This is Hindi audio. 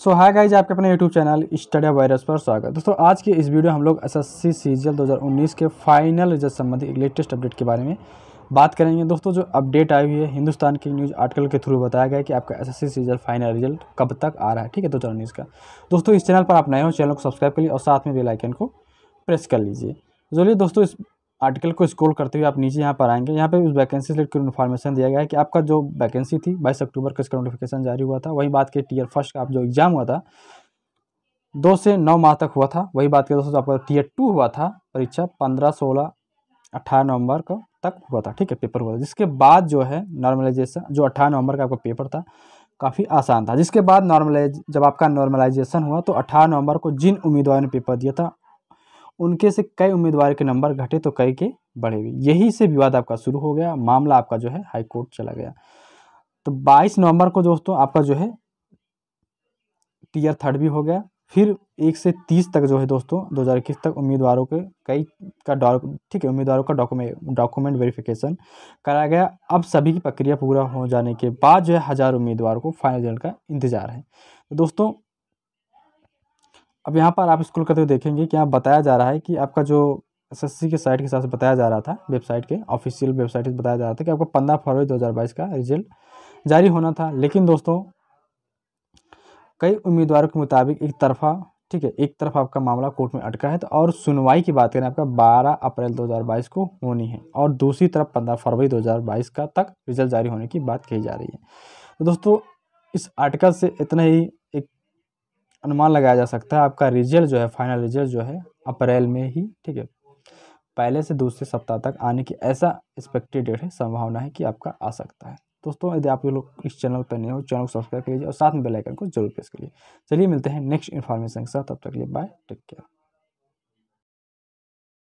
सो हाय गाइज आपके अपने यूट्यूब चैनल स्टडी वायरस पर स्वागत दोस्तों आज की इस वीडियो हम लोग एस एस सी सीजीएल 2019 के फाइनल रिजल्ट संबंधी लेटेस्ट अपडेट के बारे में बात करेंगे दोस्तों जो अपडेट आई हुई है हिंदुस्तान के न्यूज़ आर्टिकल के थ्रू बताया गया कि आपका S S CGL final result कब तक आ रहा है ठीक है दो हज़ार उन्नीस का दोस्तों इस चैनल पर आप नए हो चैनल को सब्सक्राइब कर लिए और साथ में बेलाइकन को प्रेस कर लीजिए चलिए दोस्तों इस आर्टिकल को स्क्रॉल करते हुए आप नीचे यहाँ पर आएंगे यहाँ पे उस वैकेंसी से रिलेटेड इन्फॉर्मेशन दिया गया है कि आपका जो वैकेंसी थी बाईस अक्टूबर का इसका नोटिफिकेशन जारी हुआ था वही बात के टीयर फर्स्ट का आप जो एग्ज़ाम हुआ था दो से नौ माह तक हुआ था वही बात के दोस्तों आपका टीयर टू हुआ था परीक्षा पंद्रह सोलह अट्ठारह नवंबर का तक हुआ था ठीक है पेपर हुआ था जिसके बाद जो है नॉर्मलाइजेशन जो अट्ठारह नवंबर का आपका पेपर था काफ़ी आसान था जिसके बाद नॉर्मलाइज जब आपका नॉर्मलाइजेशन हुआ तो अट्ठारह नवंबर को जिन उम्मीदवारों ने पेपर दिया था उनके से कई उम्मीदवार के नंबर घटे तो कई के बढ़े भी यही से विवाद आपका शुरू हो गया मामला आपका जो है हाई कोर्ट चला गया तो 22 नवंबर को दोस्तों आपका जो है टीयर थर्ड भी हो गया फिर एक से तीस तक जो है दोस्तों दो हज़ार इक्कीस तक उम्मीदवारों के कई का ठीक है उम्मीदवारों का डॉक्यूमेंट डॉक्यूमेंट वेरिफिकेशन कराया गया अब सभी की प्रक्रिया पूरा हो जाने के बाद जो है हज़ार उम्मीदवारों को फाइनल रिजल्ट का इंतजार है तो दोस्तों अब यहाँ पर आप स्कूल करते हुए देखेंगे कि यहाँ बताया जा रहा है कि आपका जो सी के साइट के हिसाब से बताया जा रहा था वेबसाइट के ऑफिशियल वेबसाइट से बताया जा रहा था कि आपको पंद्रह फरवरी 2022 का रिजल्ट जारी होना था लेकिन दोस्तों कई उम्मीदवारों के मुताबिक एक तरफा ठीक है एक तरफ आपका मामला कोर्ट में अटका है तो और सुनवाई की बात करें आपका 12 अप्रैल 2022 को होनी है और दूसरी तरफ पंद्रह फरवरी 2022 का तक रिजल्ट जारी होने की बात कही जा रही है तो दोस्तों इस आर्टिकल से इतना ही एक अनुमान लगाया जा सकता है आपका रिजल्ट जो है फाइनल रिजल्ट जो है अप्रैल में ही ठीक है पहले से दूसरे सप्ताह तक आने की ऐसा एक्सपेक्टेड डेट है संभावना है कि आपका आ सकता है दोस्तों यदि आप लोग इस चैनल पर नए हो चैनल को सब्सक्राइब कर लीजिए और साथ में बेल आइकन को जरूर प्रेस करिए चलिए मिलते हैं नेक्स्ट इन्फॉर्मेशन के साथ तब तक के लिए बाय टेक केयर